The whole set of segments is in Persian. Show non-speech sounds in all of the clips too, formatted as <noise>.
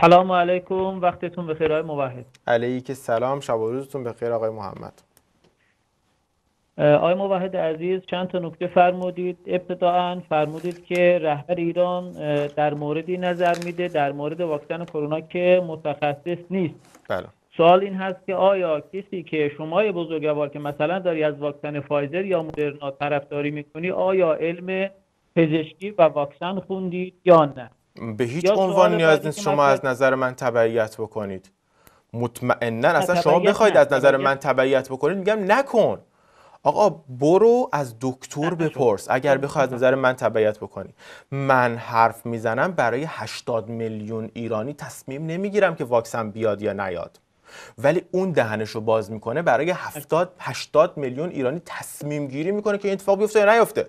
سلام علیکم وقتتون بخیر آقای موحد علیک سلام شب و روزتون بخیر آقای محمد آقای موحد عزیز چند تا نکته فرمودید ابتداعا فرمودید که رهبر ایران در موردی نظر میده در مورد واکسن کرونا که متخصص نیست بله سوال این هست که آیا کسی که شمای بزرگوار که مثلا داری از واکسن فایزر یا مدرنا طرفداری میکنی آیا علم پزشکی و واکسن خوندید یا نه به هیچ عنوان نیاز نیست شما از نظر من تبعیت بکنید مطمئنا اصلا شما بخواید از نظر من تبعیت بکنید میگم نکن آقا برو از دکتر بپرس اگر بخواید از نظر من تبعیت بکنی من حرف میزنم برای 80 میلیون ایرانی تصمیم نمیگیرم که واکسن بیاد یا نیاد ولی اون دهنش رو باز میکنه برای 70 80 میلیون ایرانی تصمیم گیری میکنه که این اتفاق بیفته یا نیفته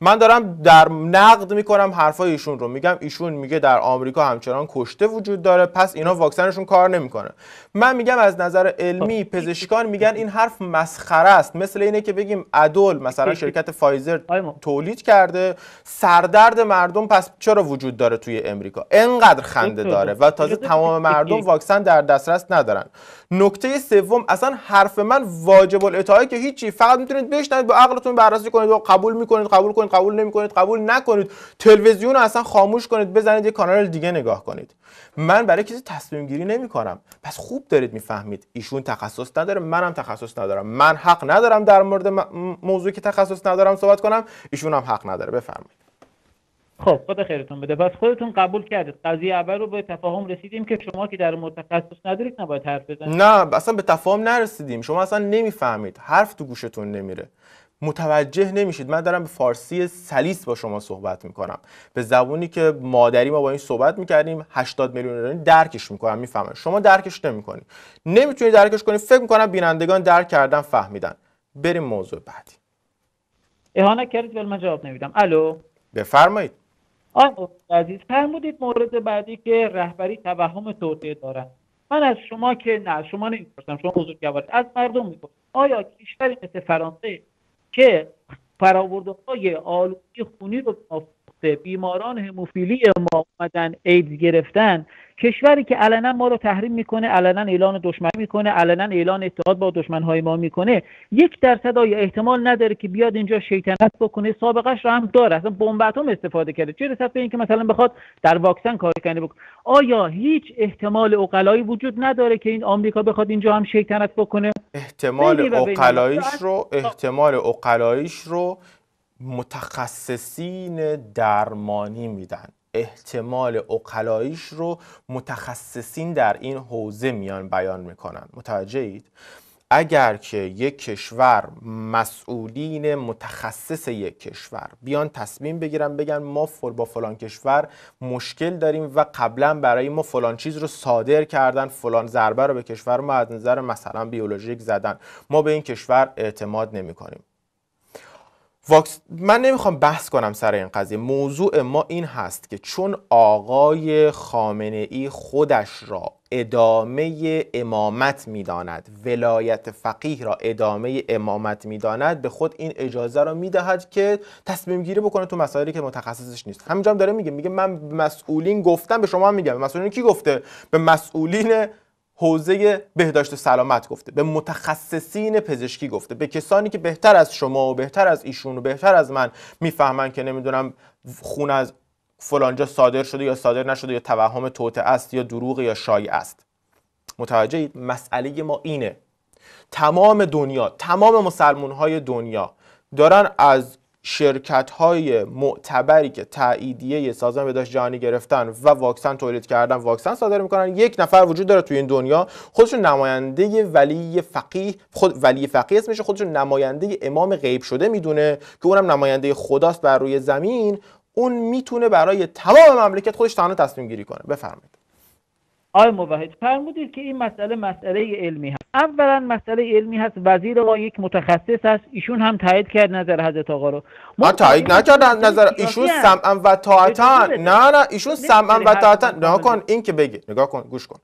من دارم در نقد میکنم حرفای ایشون رو میگم ایشون میگه در آمریکا همچنان کشته وجود داره پس اینا واکسنشون کار نمیکنه من میگم از نظر علمی خب. پزشکان میگن این حرف مسخره است مثل اینه که بگیم ادول مثلا خب. شرکت فایزر تولید کرده سردرد مردم پس چرا وجود داره توی امریکا انقدر خنده داره و تازه تمام مردم <laughs> واکسن در دسترس ندارن نکته سوم اصلا حرف من واجب الاطاعه که هیچی فقط میتونید بشنوید با عقلتون بررسی کنید و قبول میکنید قبول قبول قبول کنید قبول نکنید تلویزیون رو اصلا خاموش کنید بزنید یه کانال دیگه نگاه کنید من برای کسی تصمیم گیری نمی کنم پس خوب دارید میفهمید ایشون تخصص نداره منم تخصص ندارم من حق ندارم در مورد موضوعی که تخصص ندارم صحبت کنم ایشون هم حق نداره بفرمایید خب خدا خیرتون بده پس خودتون قبول کردید قضیه اول رو به تفاهم رسیدیم که شما که در متخصص ندارید نباید حرف بزنید نه اصلا به تفاهم نرسیدیم شما اصلا نمیفهمید حرف تو گوشتون نمیره متوجه نمیشید من دارم به فارسی سلیس با شما صحبت میکنم به زبونی که مادری ما با این صحبت میکردیم 80 میلیون رو درکش میکنم میفهمن شما درکش نمیکنید نمیتونید درکش کنید فکر میکنم بینندگان درک کردن فهمیدن بریم موضوع بعدی اهانه کردید ولی من جواب نمیدم الو بفرمایید آقا عزیز فرمودید مورد بعدی که رهبری توهم توطعه دارن من از شما که نه شما نمیپرسم شما بزرگوار از مردم میپرسم آیا کشوری مثل فرانسه که فرآوردههای آلودگی خونی رو بیماران هموفیلی ما اومدن ایدز گرفتن کشوری که علنا ما رو تحریم میکنه علنا اعلان دشمنی میکنه علنا اعلان اتحاد با دشمنهای ما میکنه یک درصد یا احتمال نداره که بیاد اینجا شیطنت بکنه سابقش رو هم داره اصلا بمب استفاده کرده چه رسد به اینکه مثلا بخواد در واکسن کنه بکنه آیا هیچ احتمال اوقلایی وجود نداره که این آمریکا بخواد اینجا هم شیطنت بکنه احتمال اوقلاییش رو احتمال اوقلاییش رو متخصصین درمانی میدن احتمال اقلاییش رو متخصصین در این حوزه میان بیان میکنن متوجه اید؟ اگر که یک کشور مسئولین متخصص یک کشور بیان تصمیم بگیرن بگن ما فل با فلان کشور مشکل داریم و قبلا برای ما فلان چیز رو صادر کردن فلان ضربه رو به کشور ما از نظر مثلا بیولوژیک زدن ما به این کشور اعتماد نمی کنیم واکس... من نمیخوام بحث کنم سر این قضیه موضوع ما این هست که چون آقای خامنه ای خودش را ادامه امامت میداند ولایت فقیه را ادامه امامت میداند به خود این اجازه را میدهد که تصمیم گیری بکنه تو مسائلی که متخصصش نیست همینجا هم داره میگه میگه من مسئولین گفتم به شما هم میگم به مسئولین کی گفته به مسئولین حوزه بهداشت و سلامت گفته به متخصصین پزشکی گفته به کسانی که بهتر از شما و بهتر از ایشون و بهتر از من میفهمن که نمیدونم خون از فلانجا صادر شده یا صادر نشده یا توهم توته است یا دروغ یا شایع است متوجه مسئله ما اینه تمام دنیا تمام مسلمون های دنیا دارن از شرکت های معتبری که تاییدیه سازمان بهداشت جهانی گرفتن و واکسن تولید کردن واکسن صادر میکنن یک نفر وجود داره توی این دنیا خودشون نماینده ولی فقیه خود ولی فقیه اسمش خودشون نماینده امام غیب شده میدونه که اونم نماینده خداست بر روی زمین اون میتونه برای تمام مملکت خودش تنها تصمیم گیری کنه بفرمایید آقای مباهد فرمودید که این مسئله مسئله علمی اولا مسئله علمی هست وزیر آقا یک متخصص هست ایشون هم تایید کرد نظر حضرت آقا رو ما تایید نکردن نظر ایشون سمعا و طاعتن نه نه ایشون سمعا و طاعتن نه کن این که بگی نگاه کن گوش کن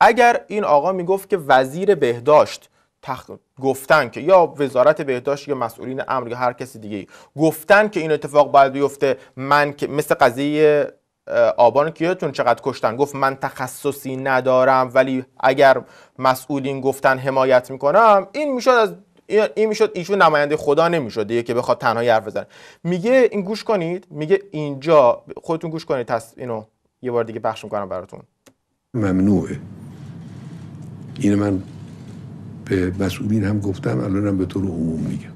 اگر این آقا میگفت که وزیر بهداشت تخ... گفتن که یا وزارت بهداشت یا مسئولین امر یا هر کسی دیگه گفتن که این اتفاق باید بیفته من که مثل قضیه آبان که یادتون چقدر کشتن گفت من تخصصی ندارم ولی اگر مسئولین گفتن حمایت میکنم این میشد از این میشد ایشون نماینده خدا نمیشد دیگه که بخواد تنها حرف بزنه میگه این گوش کنید میگه اینجا خودتون گوش کنید تس... اینو یه بار دیگه پخش میکنم براتون ممنوعه این من به مسئولین هم گفتم الانم به طور عموم میگم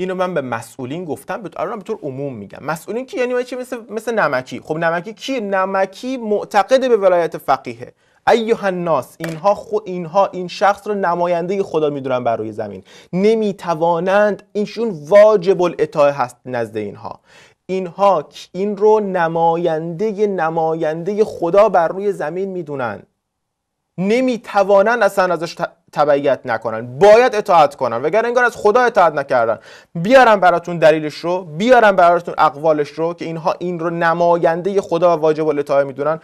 اینو من به مسئولین گفتم به به طور عموم میگم مسئولین که یعنی چی مثل مثل نمکی خب نمکی کی نمکی معتقد به ولایت فقیه ایها الناس اینها اینها این شخص رو نماینده خدا میدونن بر روی زمین نمیتوانند اینشون واجب الاطاعه هست نزد اینها اینها این رو نماینده نماینده خدا بر روی زمین میدونن نمیتوانند اصلا ازش تبعیت نکنن باید اطاعت کنن وگرنه انگار از خدا اطاعت نکردن بیارم براتون دلیلش رو بیارم براتون اقوالش رو که اینها این رو نماینده خدا و واجب الاطاعه میدونن